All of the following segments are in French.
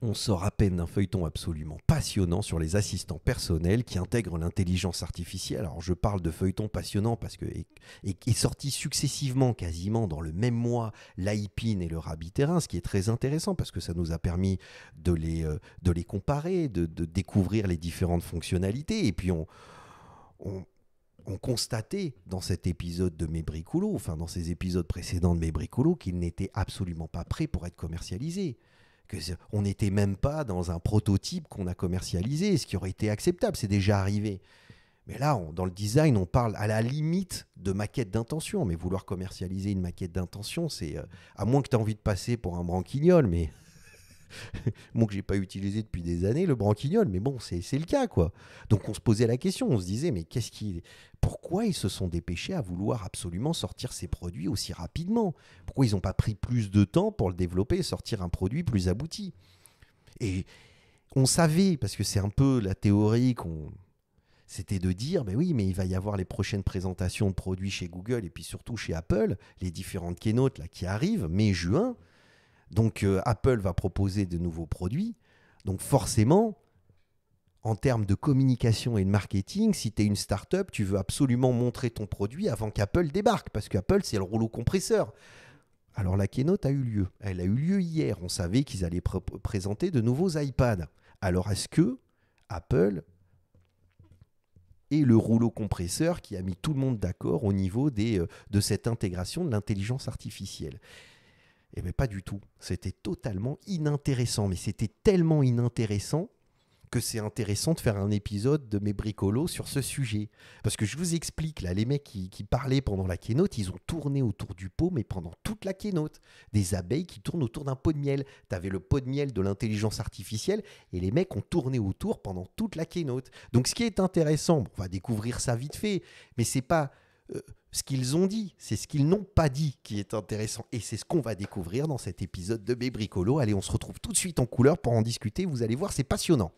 On sort à peine d'un feuilleton absolument passionnant sur les assistants personnels qui intègrent l'intelligence artificielle. Alors je parle de feuilleton passionnant parce que est, sorti successivement quasiment dans le même mois l'AIPIN et le Rabbit Terrain, ce qui est très intéressant parce que ça nous a permis de les, euh, comparer, de, découvrir les différentes fonctionnalités. Et puis on, on constatait dans cet épisode de mes Mébricoulot, enfin dans ces épisodes précédents de mes Mébricoulot, qu'il n'était absolument pas prêt pour être commercialisé on n'était même pas dans un prototype qu'on a commercialisé, ce qui aurait été acceptable, c'est déjà arrivé. Mais là, dans le design, on parle à la limite de maquette d'intention. Mais vouloir commercialiser une maquette d'intention, c'est euh, à moins que tu aies envie de passer pour un branquignol, mais bon, que j'ai pas utilisé depuis des années, le branquignol, mais bon, c'est le cas, quoi. Donc on se posait la question, on se disait, mais qu'est-ce qui. Pourquoi ils se sont dépêchés à vouloir absolument sortir ces produits aussi rapidement Pourquoi ils n'ont pas pris plus de temps pour le développer et sortir un produit plus abouti Et on savait, parce que c'est un peu la théorie qu'on c'était de dire, mais ben oui, mais il va y avoir les prochaines présentations de produits chez Google et puis surtout chez Apple, les différentes keynote là, qui arrivent, mai-juin. Donc euh, Apple va proposer de nouveaux produits. Donc forcément, en termes de communication et de marketing, si tu es une startup, tu veux absolument montrer ton produit avant qu'Apple débarque, parce qu'Apple, c'est le rouleau compresseur. Alors la keynote a eu lieu. Elle a eu lieu hier. On savait qu'ils allaient présenter de nouveaux iPads. Alors est-ce que Apple est le rouleau compresseur qui a mis tout le monde d'accord au niveau euh, de cette intégration de l'intelligence artificielle eh bien, pas du tout. C'était totalement inintéressant. Mais c'était tellement inintéressant que c'est intéressant de faire un épisode de mes bricolos sur ce sujet. Parce que je vous explique, là, les mecs qui, qui, parlaient pendant la keynote, ils ont tourné autour du pot, mais pendant toute la keynote. Des abeilles qui tournent autour d'un pot de miel. T'avais le pot de miel de l'intelligence artificielle, et les mecs ont tourné autour pendant toute la keynote. Donc ce qui est intéressant, on va découvrir ça vite fait, mais c'est pas... Euh, ce qu'ils ont dit, c'est ce qu'ils n'ont pas dit qui est intéressant. Et c'est ce qu'on va découvrir dans cet épisode de Bébricolo. Allez, on se retrouve tout de suite en couleur pour en discuter. Vous allez voir, c'est passionnant.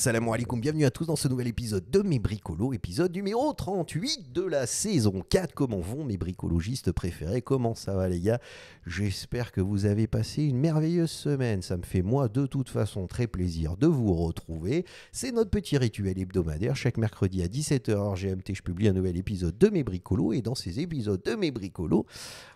Salam alaikum, bienvenue à tous dans ce nouvel épisode de Mes Bricolos, épisode numéro 38 de la saison 4. Comment vont mes bricologistes préférés Comment ça va les gars J'espère que vous avez passé une merveilleuse semaine. Ça me fait moi de toute façon très plaisir de vous retrouver. C'est notre petit rituel hebdomadaire. Chaque mercredi à 17h GMT, je publie un nouvel épisode de Mes Bricolos et dans ces épisodes de Mes Bricolos,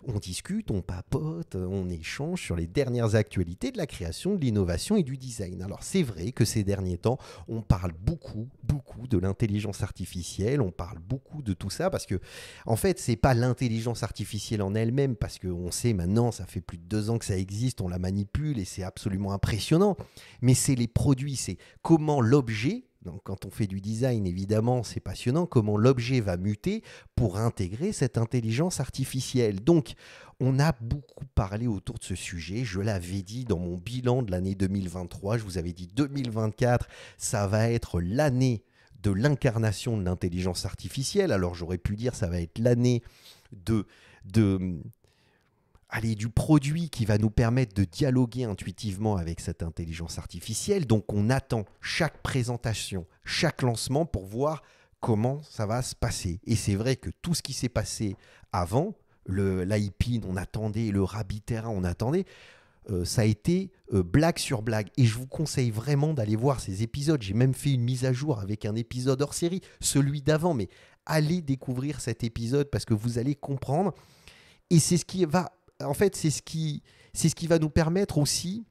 on discute, on papote, on échange sur les dernières actualités de la création, de l'innovation et du design. Alors c'est vrai que ces derniers temps, on parle beaucoup, beaucoup de l'intelligence artificielle, on parle beaucoup de tout ça parce que, en fait, c'est pas l'intelligence artificielle en elle-même, parce qu'on sait maintenant, ça fait plus de deux ans que ça existe, on la manipule et c'est absolument impressionnant, mais c'est les produits, c'est comment l'objet donc, quand on fait du design, évidemment, c'est passionnant comment l'objet va muter pour intégrer cette intelligence artificielle. Donc, on a beaucoup parlé autour de ce sujet. Je l'avais dit dans mon bilan de l'année 2023. Je vous avais dit 2024, ça va être l'année de l'incarnation de l'intelligence artificielle. Alors, j'aurais pu dire ça va être l'année de, de allez, du produit qui va nous permettre de dialoguer intuitivement avec cette intelligence artificielle. Donc on attend chaque présentation, chaque lancement pour voir comment ça va se passer. Et c'est vrai que tout ce qui s'est passé avant, le on attendait, le Rabiterra, on attendait. Euh, ça a été euh, blague sur blague. Et je vous conseille vraiment d'aller voir ces épisodes. J'ai même fait une mise à jour avec un épisode hors série, celui d'avant. Mais allez découvrir cet épisode parce que vous allez comprendre. Et c'est ce qui va en fait, c'est ce, qui, c'est ce qui va nous permettre aussi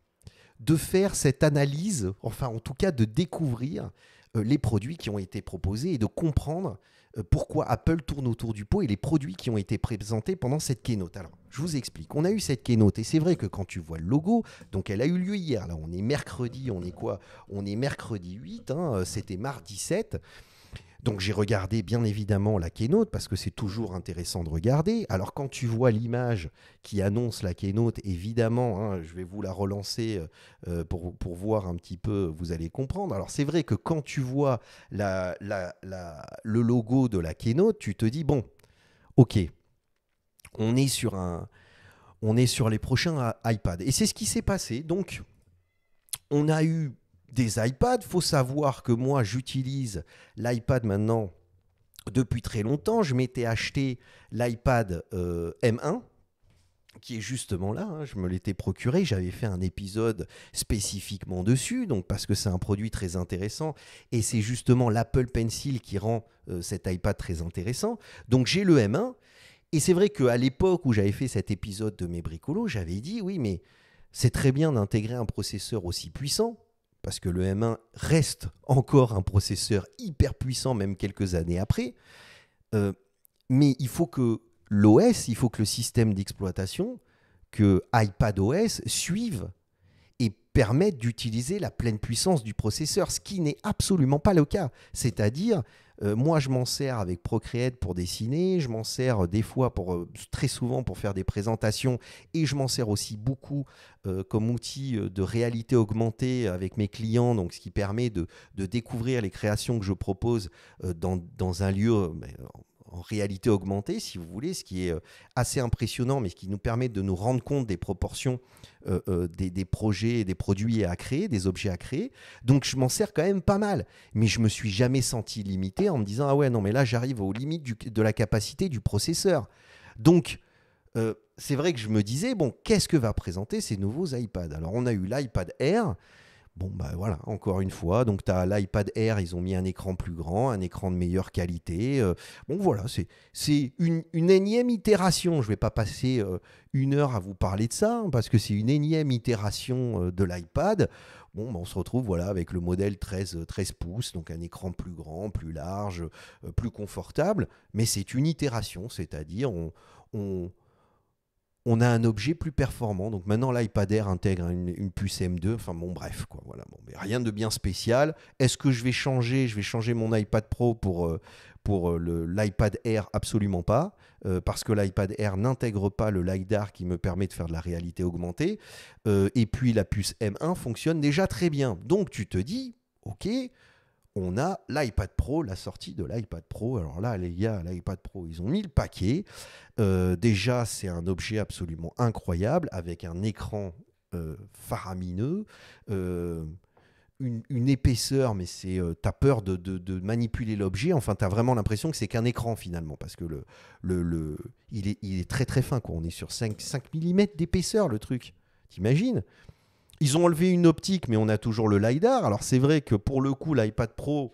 de faire cette analyse, enfin en tout cas de découvrir euh, les produits qui ont été proposés et de comprendre euh, pourquoi Apple tourne autour du pot et les produits qui ont été présentés pendant cette keynote. Alors, je vous explique. On a eu cette keynote et c'est vrai que quand tu vois le logo, donc elle a eu lieu hier. Là, on est mercredi, on est quoi On est mercredi 8, hein, euh, c'était mardi 7. Donc j'ai regardé bien évidemment la keynote parce que c'est toujours intéressant de regarder. Alors quand tu vois l'image qui annonce la keynote, évidemment, hein, je vais vous la relancer euh, euh, pour, voir un petit peu, vous allez comprendre. Alors c'est vrai que quand tu vois le logo de la keynote, tu te dis, bon, ok, on est sur, un, on est sur les prochains iPads. Et c'est ce qui s'est passé. Donc on a eu des iPads. Faut savoir que moi, j'utilise l'iPad maintenant depuis très longtemps. Je m'étais acheté l'iPad euh, M1 qui est justement là, hein. je me l'étais procuré, j'avais fait un épisode spécifiquement dessus, donc parce que c'est un produit très intéressant, et c'est justement l'Apple Pencil qui rend euh, cet iPad très intéressant. Donc j'ai le M1, et c'est vrai qu'à l'époque où j'avais fait cet épisode de mes bricolos, j'avais dit, oui, mais c'est très bien d'intégrer un processeur aussi puissant, parce que le M1 reste encore un processeur hyper puissant, même quelques années après. Euh, mais il faut que l'OS, il faut que le système d'exploitation, que iPadOS suive et permette d'utiliser la pleine puissance du processeur, ce qui n'est absolument pas le cas. C'est-à-dire euh, moi, je m'en sers avec Procreate pour dessiner, je m'en sers euh, des fois pour euh, très souvent pour faire des présentations et je m'en sers aussi beaucoup comme outil de réalité augmentée avec mes clients, donc ce qui permet de, découvrir les créations que je propose dans, un lieu ben, en, réalité augmentée, si vous voulez, ce qui est euh, assez impressionnant, mais ce qui nous permet de nous rendre compte des proportions euh, euh, des, projets, des produits à créer, des objets à créer. Donc je m'en sers quand même pas mal, mais je me suis jamais senti limité en me disant ah ouais non mais là j'arrive aux limites de la capacité du processeur. Donc c'est vrai que je me disais, bon, qu'est-ce que va présenter ces nouveaux iPads Alors, on a eu l'iPad Air, Bon, bah voilà, encore une fois. Donc, tu as l'iPad Air, ils ont mis un écran plus grand, un écran de meilleure qualité. Euh. bon, voilà, c'est une, une, énième itération. Je ne vais pas passer euh, une heure à vous parler de ça, hein, parce que c'est une énième itération euh, de l'iPad. Bon, bah, on se retrouve voilà, avec le modèle 13, 13 pouces, donc un écran plus grand, plus large, plus confortable. Mais c'est une itération, c'est-à-dire on on a un objet plus performant. Donc maintenant, l'iPad Air intègre une, puce M2. Enfin bon, bref, quoi. Voilà, mais rien de bien spécial. Est-ce que je vais changer Je vais changer mon iPad Pro pour, euh, pour euh, l'iPad Air Absolument pas, euh, parce que l'iPad Air n'intègre pas le LiDAR qui me permet de faire de la réalité augmentée. et puis la puce M1 fonctionne déjà très bien. Donc tu te dis, ok, on a l'iPad Pro, la sortie de l'iPad Pro. Alors là, les gars, l'iPad Pro, ils ont mis le paquet. Euh, déjà, c'est un objet absolument incroyable avec un écran euh, faramineux. Euh, une, épaisseur, mais c'est t'as peur de, manipuler l'objet. Enfin, t'as vraiment l'impression que c'est qu'un écran finalement, parce que le, il, est, très très fin. On est sur 5, 5 mm d'épaisseur, le truc. T'imagines ils ont enlevé une optique, mais on a toujours le LiDAR. Alors c'est vrai que pour le coup, l'iPad Pro,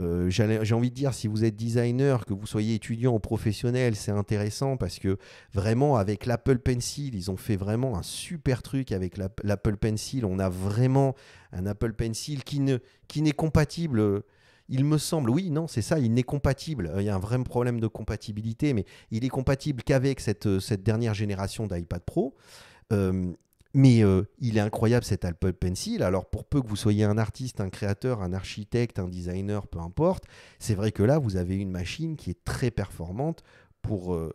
euh, j'ai envie de dire, si vous êtes designer, que vous soyez étudiant ou professionnel, c'est intéressant parce que vraiment, avec l'Apple Pencil, ils ont fait vraiment un super truc avec l'Apple Pencil. On a vraiment un Apple Pencil qui n'est ne, qui compatible. Il me semble, oui, non, c'est ça, il n'est compatible. Il y a un vrai problème de compatibilité, mais il est compatible qu'avec cette, cette dernière génération d'iPad Pro. Euh, mais euh, il est incroyable cet Apple Pencil. Alors pour peu que vous soyez un artiste, un créateur, un architecte, un designer, peu importe, c'est vrai que là, vous avez une machine qui est très performante pour, euh,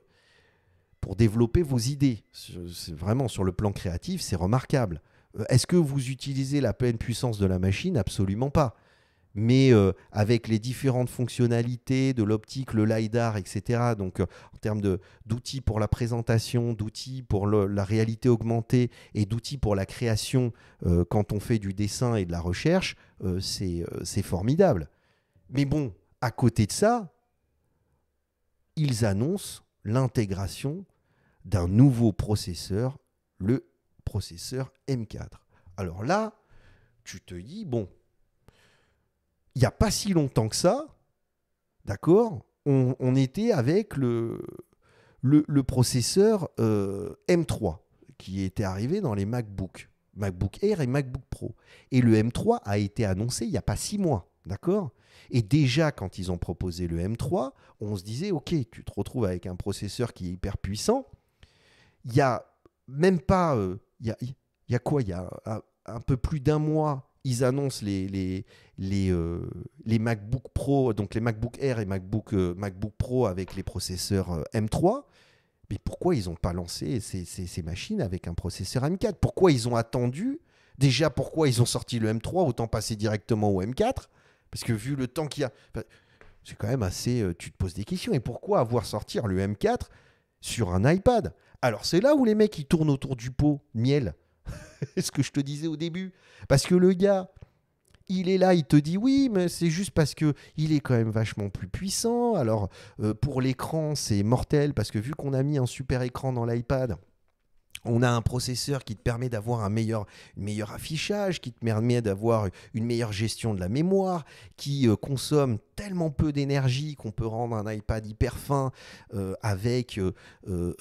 pour développer vos idées. C'est vraiment sur le plan créatif, c'est remarquable. Euh, est-ce que vous utilisez la pleine puissance de la machine Absolument pas mais euh, avec les différentes fonctionnalités de l'optique, le LiDAR, etc. Donc, euh, en termes d'outils pour la présentation, d'outils pour la réalité augmentée et d'outils pour la création euh, quand on fait du dessin et de la recherche, c'est formidable. Mais bon, à côté de ça, ils annoncent l'intégration d'un nouveau processeur, le processeur M4. Alors là, tu te dis, bon, il n'y a pas si longtemps que ça, d'accord, on, était avec le, le, processeur euh, M3 qui était arrivé dans les MacBook, MacBook Air et MacBook Pro. Et le M3 a été annoncé il n'y a pas six mois, d'accord Et déjà, quand ils ont proposé le M3, on se disait, ok, tu te retrouves avec un processeur qui est hyper puissant. Il y a même pas... Euh, il y, a, quoi Il y a un peu plus d'un mois, ils annoncent les, les, euh, les, MacBook Pro, donc les MacBook Air et MacBook, euh, MacBook Pro avec les processeurs euh, M3. Mais pourquoi ils n'ont pas lancé ces, machines avec un processeur M4 Pourquoi ils ont attendu Déjà, pourquoi ils ont sorti le M3 Autant passer directement au M4. Parce que vu le temps qu'il y a. C'est quand même assez. tu te poses des questions. Et pourquoi avoir sorti le M4 sur un iPad Alors, c'est là où les mecs ils tournent autour du pot, miel. ce que je te disais au début. Parce que le gars, il est là, il te dit oui, mais c'est juste parce que il est quand même vachement plus puissant. Alors euh, pour l'écran, c'est mortel parce que vu qu'on a mis un super écran dans l'iPad. On a un processeur qui te permet d'avoir un meilleur, affichage, qui te permet d'avoir une meilleure gestion de la mémoire, qui euh, consomme tellement peu d'énergie qu'on peut rendre un iPad hyper fin euh, avec une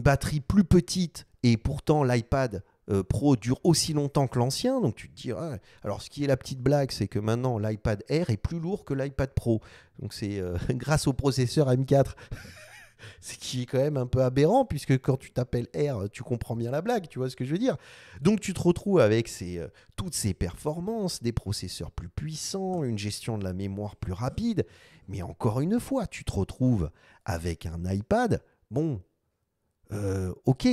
batterie plus petite et pourtant, l'iPad euh, Pro dure aussi longtemps que l'ancien. Donc tu te dis, ah, alors ce qui est la petite blague, c'est que maintenant l'iPad Air est plus lourd que l'iPad Pro. Donc c'est euh, grâce au processeur M4. ce qui est quand même un peu aberrant, puisque quand tu t'appelles Air, tu comprends bien la blague, tu vois ce que je veux dire. Donc tu te retrouves avec euh, toutes ces performances, des processeurs plus puissants, une gestion de la mémoire plus rapide, mais encore une fois, tu te retrouves avec un iPad, bon, euh, ok,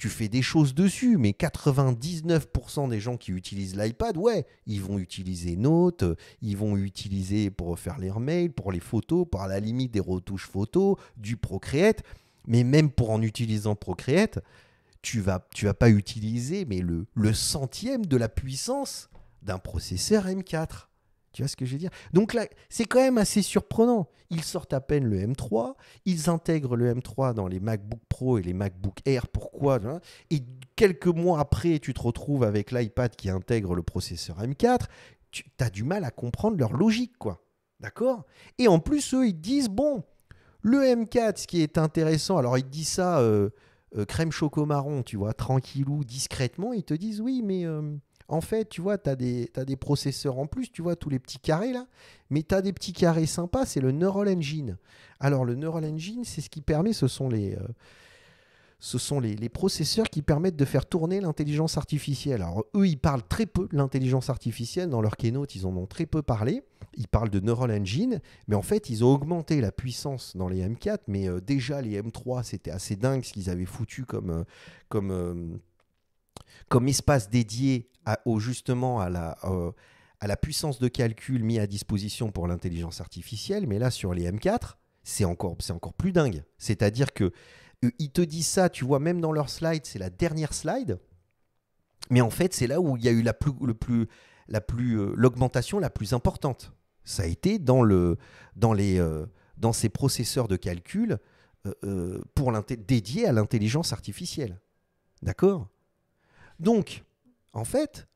tu fais des choses dessus, mais 99% des gens qui utilisent l'iPad, ouais, ils vont utiliser Note, ils vont utiliser pour faire les mails, pour les photos, par la limite des retouches photos, du Procreate, mais même pour en utilisant Procreate, tu vas, tu vas pas utiliser mais le, le centième de la puissance d'un processeur M4. Tu vois ce que je veux dire Donc là, c'est quand même assez surprenant. Ils sortent à peine le M3, ils intègrent le M3 dans les MacBook Pro et les MacBook Air. Pourquoi hein Et quelques mois après, tu te retrouves avec l'iPad qui intègre le processeur M4. Tu as du mal à comprendre leur logique, quoi. D'accord Et en plus, eux, ils disent bon, le M4, ce qui est intéressant, alors ils disent ça euh, euh, crème choco-marron, tu vois, tranquillou, discrètement. Ils te disent oui, mais. Euh, en fait, tu vois, tu as, des processeurs en plus, tu vois, tous les petits carrés là, mais tu as des petits carrés sympas, c'est le Neural Engine. Alors, le Neural Engine, c'est ce qui permet, ce sont les. Euh, ce sont les, les, processeurs qui permettent de faire tourner l'intelligence artificielle. Alors eux, ils parlent très peu de l'intelligence artificielle. Dans leur keynote, ils en ont très peu parlé. Ils parlent de Neural Engine, mais en fait, ils ont augmenté la puissance dans les M4, mais euh, déjà les M3, c'était assez dingue ce qu'ils avaient foutu comme... Euh, comme comme espace dédié au, justement à la, euh, à la puissance de calcul mise à disposition pour l'intelligence artificielle, mais là sur les M4, c'est encore, encore plus dingue. C'est-à-dire que euh, ils te disent ça, tu vois, même dans leur slide, c'est la dernière slide, mais en fait, c'est là où il y a eu la plus, le plus, la plus, euh, l'augmentation la plus importante. Ça a été dans, le, dans, les, dans ces processeurs de calcul pour dédiés à l'intelligence artificielle. D'accord donc, en fait,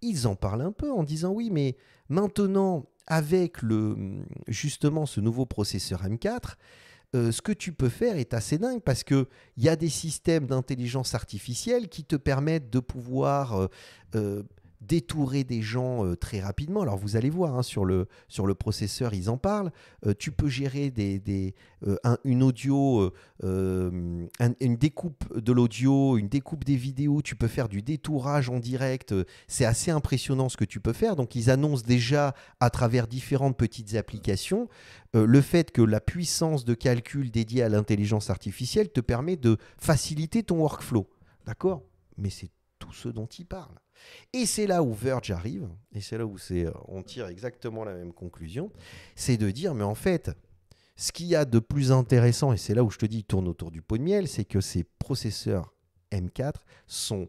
ils en parlent un peu en disant oui, mais maintenant, avec le, justement ce nouveau processeur M4, euh, ce que tu peux faire est assez dingue parce qu'il y a des systèmes d'intelligence artificielle qui te permettent de pouvoir euh, euh, détourer des gens euh, très rapidement. Alors vous allez voir, hein, sur, le, sur le processeur, ils en parlent. Euh, tu peux gérer des, euh, un, une audio, une découpe de l'audio, une découpe des vidéos, tu peux faire du détourage en direct. C'est assez impressionnant ce que tu peux faire. Donc ils annoncent déjà à travers différentes petites applications le fait que la puissance de calcul dédiée à l'intelligence artificielle te permet de faciliter ton workflow. D'accord Mais c'est tout ce dont ils parlent et c'est là où Verge arrive, et c'est là où euh, on tire exactement la même conclusion, c'est de dire, mais en fait, ce qu'il y a de plus intéressant, et c'est là où je te dis, tourne autour du pot de miel, c'est que ces processeurs M4 sont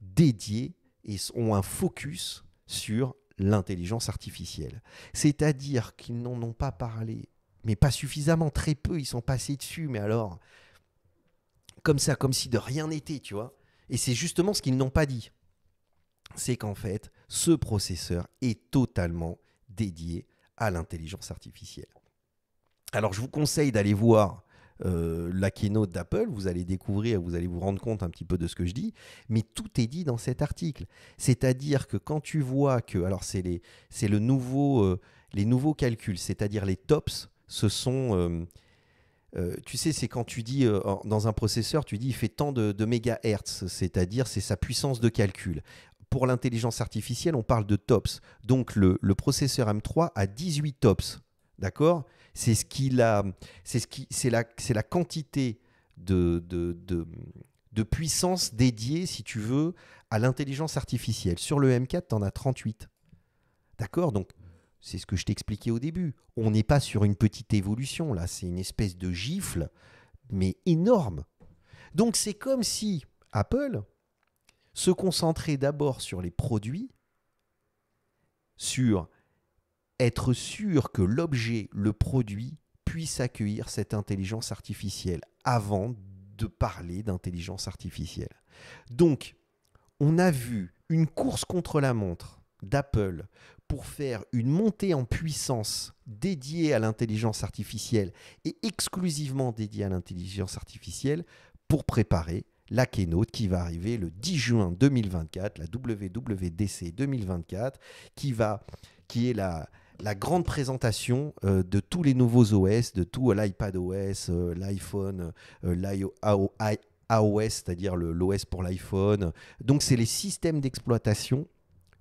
dédiés et ont un focus sur l'intelligence artificielle. C'est-à-dire qu'ils n'en ont pas parlé, mais pas suffisamment, très peu, ils sont passés dessus, mais alors, comme ça, comme si de rien n'était, tu vois. Et c'est justement ce qu'ils n'ont pas dit c'est qu'en fait, ce processeur est totalement dédié à l'intelligence artificielle. Alors je vous conseille d'aller voir euh, la keynote d'Apple, vous allez découvrir, vous allez vous rendre compte un petit peu de ce que je dis, mais tout est dit dans cet article. C'est-à-dire que quand tu vois que, alors c'est les, c'est le nouveau, euh, les nouveaux calculs, c'est-à-dire les tops, ce sont, euh, tu sais, c'est quand tu dis dans un processeur, tu dis il fait tant de, de mégahertz, c'est-à-dire c'est sa puissance de calcul pour l'intelligence artificielle, on parle de TOPS. Donc le, processeur M3 a 18 TOPS. D'accord C'est ce c'est ce qui, c'est la, c'est la quantité de, de, de, puissance dédiée, si tu veux, à l'intelligence artificielle. Sur le M4, tu en as 38. D'accord Donc c'est ce que je t'expliquais au début. On n'est pas sur une petite évolution là, c'est une espèce de gifle, mais énorme. Donc c'est comme si Apple, se concentrer d'abord sur les produits, sur être sûr que l'objet, le produit, puisse accueillir cette intelligence artificielle avant de parler d'intelligence artificielle. Donc, on a vu une course contre la montre d'Apple pour faire une montée en puissance dédiée à l'intelligence artificielle et exclusivement dédiée à l'intelligence artificielle pour préparer la keynote qui va arriver le 10 juin 2024, la WWDC 2024, qui, va, qui est la, la grande présentation euh, de tous les nouveaux OS, de tout euh, l'iPad OS, euh, l'iPhone, l'iOS, c'est-à-dire l'OS pour l'iPhone. Donc c'est les systèmes d'exploitation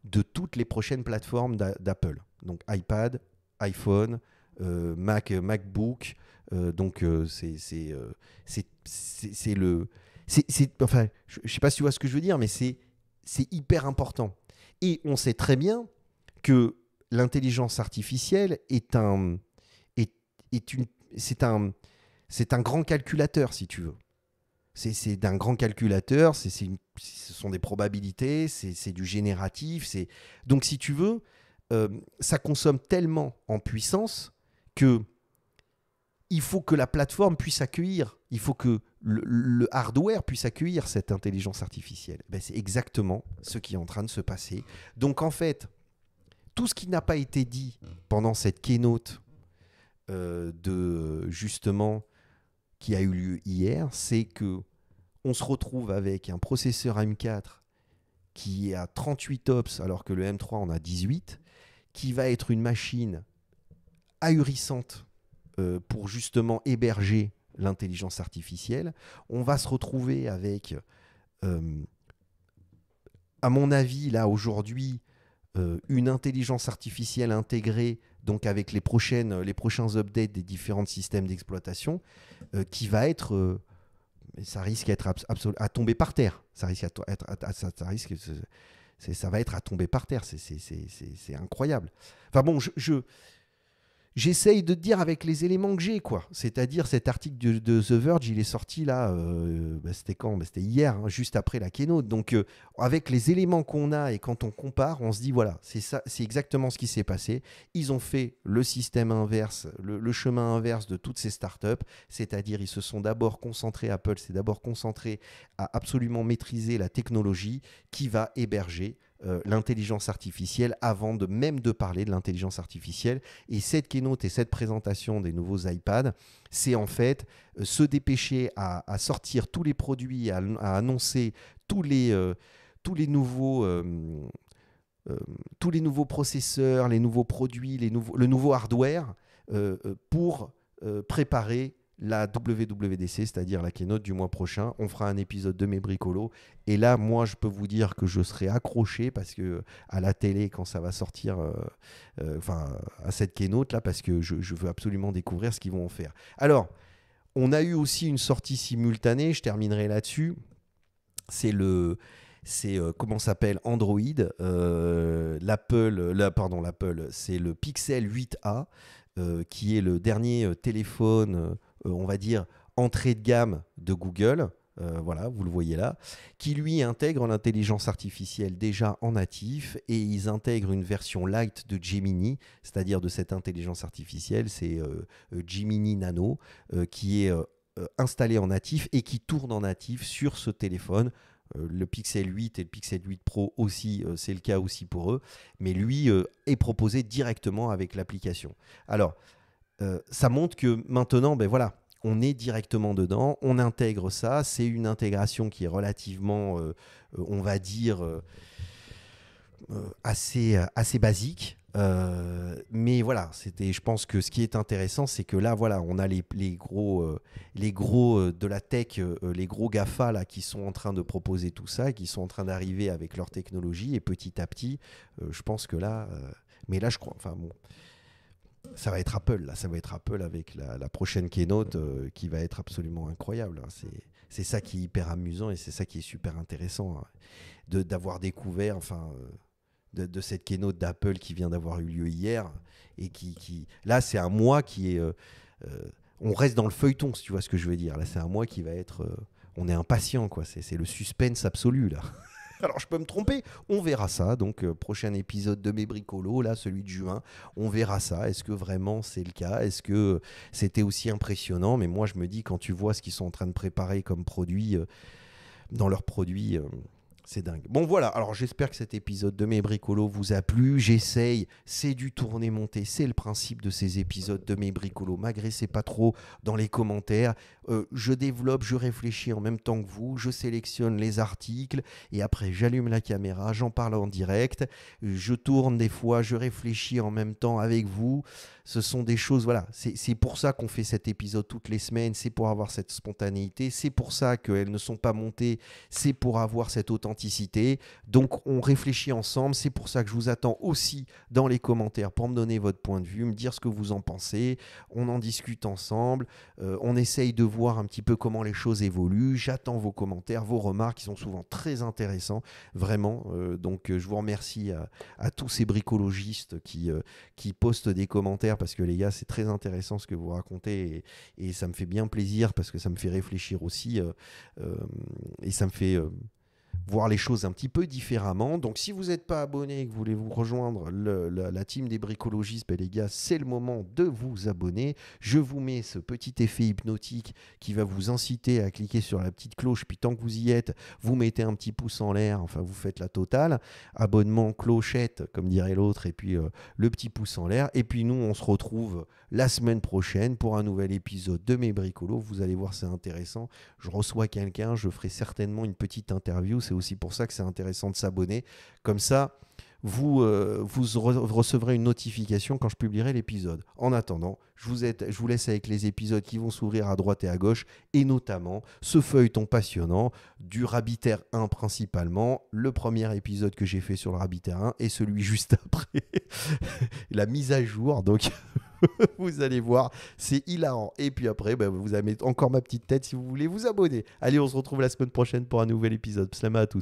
de toutes les prochaines plateformes d'Apple. Donc iPad, iPhone, Mac, MacBook. donc c'est c'est le c'est, enfin, je ne sais pas si tu vois ce que je veux dire, mais c'est, c'est hyper important. Et on sait très bien que l'intelligence artificielle est un, est, une, c'est un, c'est un grand calculateur, si tu veux. C'est, d'un grand calculateur, c'est, ce sont des probabilités, c'est, du génératif. C'est... Donc, si tu veux, euh, ça consomme tellement en puissance que il faut que la plateforme puisse accueillir il faut que le, hardware puisse accueillir cette intelligence artificielle. Ben, c'est exactement ce qui est en train de se passer. Donc en fait, tout ce qui n'a pas été dit pendant cette keynote euh, de justement qui a eu lieu hier, c'est que on se retrouve avec un processeur M4 qui est à 38 ops alors que le M3 en a 18, qui va être une machine ahurissante euh, pour justement héberger l'intelligence artificielle. On va se retrouver avec, euh, à mon avis, là aujourd'hui, euh, une intelligence artificielle intégrée, donc avec les, prochaines, les prochains updates des différents systèmes d'exploitation, euh, qui va être... ça risque à, à tomber par terre. Ça risque à, être, ça, ça va être à tomber par terre. C'est incroyable. Enfin bon, je j'essaye de dire avec les éléments que j'ai, quoi. C'est-à-dire, cet article de, The Verge, il est sorti là, euh, bah, c'était quand bah, C'était hier, hein, juste après la keynote. Donc, euh, avec les éléments qu'on a et quand on compare, on se dit, voilà, c'est ça, c'est exactement ce qui s'est passé. Ils ont fait le système inverse, le, le chemin inverse de toutes ces startups. C'est-à-dire, ils se sont d'abord concentrés, Apple s'est d'abord concentré à absolument maîtriser la technologie qui va héberger euh, l'intelligence artificielle avant de même de parler de l'intelligence artificielle. Et cette keynote et cette présentation des nouveaux iPads, c'est en fait euh, se dépêcher à, sortir tous les produits, à, annoncer tous les, euh, tous les nouveaux... tous les nouveaux processeurs, les nouveaux produits, les nouveaux, le nouveau hardware pour préparer la WWDC, c'est-à-dire la keynote du mois prochain. On fera un épisode de mes bricolos. Et là, moi, je peux vous dire que je serai accroché parce que à la télé, quand ça va sortir, euh, euh, enfin, à cette keynote là, parce que je, veux absolument découvrir ce qu'ils vont en faire. Alors, on a eu aussi une sortie simultanée. Je terminerai là-dessus. C'est le c'est euh, comment s'appelle Android, l'Apple, pardon l'Apple, c'est le Pixel 8a qui est le dernier téléphone euh, on va dire, entrée de gamme de Google. Euh, voilà, vous le voyez là, qui lui intègre l'intelligence artificielle déjà en natif et ils intègrent une version light de Gemini, c'est-à-dire de cette intelligence artificielle, c'est euh, Gemini Nano, qui est installé en natif et qui tourne en natif sur ce téléphone. Le Pixel 8 et le Pixel 8 Pro aussi, c'est le cas aussi pour eux, mais lui est proposé directement avec l'application. Alors, euh, ça montre que maintenant, ben voilà, on est directement dedans, on intègre ça, c'est une intégration qui est relativement, euh, euh, on va dire, assez, assez basique. mais voilà, c'était. Je pense que ce qui est intéressant, c'est que là, voilà, on a les, les gros, les gros de la tech, les gros Gafa là, qui sont en train de proposer tout ça, qui sont en train d'arriver avec leur technologie et petit à petit, je pense que là, mais là, je crois. Enfin bon, ça va être Apple, là, ça va être Apple avec la, prochaine keynote euh, qui va être absolument incroyable. Hein. C'est ça qui est hyper amusant et c'est ça qui est super intéressant hein. d'avoir découvert, enfin, euh, de, cette keynote d'Apple qui vient d'avoir eu lieu hier et qui, là, c'est un mois qui est, euh, on reste dans le feuilleton, si tu vois ce que je veux dire. Là, c'est un mois qui va être, on est impatient, quoi. C'est le suspense absolu là. Alors je peux me tromper, on verra ça. Donc euh, prochain épisode de mes bricolos, là celui de juin, on verra ça. Est-ce que vraiment c'est le cas Est-ce que c'était aussi impressionnant Mais moi je me dis quand tu vois ce qu'ils sont en train de préparer comme produit euh, dans leurs produits. Euh, c'est dingue. Bon voilà, alors j'espère que cet épisode de Mes Bricolos vous a plu. J'essaye, c'est du tourner monté c'est le principe de ces épisodes de Mes Bricolos. M'agressez pas trop dans les commentaires. Euh, je développe, je réfléchis en même temps que vous, je sélectionne les articles et après j'allume la caméra, j'en parle en direct, je tourne des fois, je réfléchis en même temps avec vous. Ce sont des choses, voilà, c'est pour ça qu'on fait cet épisode toutes les semaines, c'est pour avoir cette spontanéité, c'est pour ça qu'elles ne sont pas montées, c'est pour avoir cette authenticité. Donc on réfléchit ensemble, c'est pour ça que je vous attends aussi dans les commentaires pour me donner votre point de vue, me dire ce que vous en pensez, on en discute ensemble, euh, on essaye de voir un petit peu comment les choses évoluent, j'attends vos commentaires, vos remarques qui sont souvent très intéressants, vraiment. Euh, donc euh, je vous remercie à, tous ces bricologistes qui, qui postent des commentaires parce que les gars, c'est très intéressant ce que vous racontez et, ça me fait bien plaisir parce que ça me fait réfléchir aussi euh, euh, et ça me fait euh, voir les choses un petit peu différemment. Donc si vous n'êtes pas abonné et que vous voulez vous rejoindre la, team des bricologistes, ben, les gars, c'est le moment de vous abonner. Je vous mets ce petit effet hypnotique qui va vous inciter à cliquer sur la petite cloche. Puis tant que vous y êtes, vous mettez un petit pouce en l'air, enfin vous faites la totale. Abonnement, clochette, comme dirait l'autre, et puis euh, le petit pouce en l'air. Et puis nous, on se retrouve la semaine prochaine pour un nouvel épisode de Mes Bricolos. Vous allez voir, c'est intéressant. Je reçois quelqu'un, je ferai certainement une petite interview c'est aussi pour ça que c'est intéressant de s'abonner. Comme ça, vous, euh, vous recevrez une notification quand je publierai l'épisode. En attendant, je vous, laisse avec les épisodes qui vont s'ouvrir à droite et à gauche, et notamment ce feuilleton passionnant du Rabbiter 1 principalement, le premier épisode que j'ai fait sur le Rabbiter 1 et celui juste après, la mise à jour. Donc vous allez voir, c'est hilarant. Et puis après, ben, vous avez encore ma petite tête si vous voulez vous abonner. Allez, on se retrouve la semaine prochaine pour un nouvel épisode. à tous.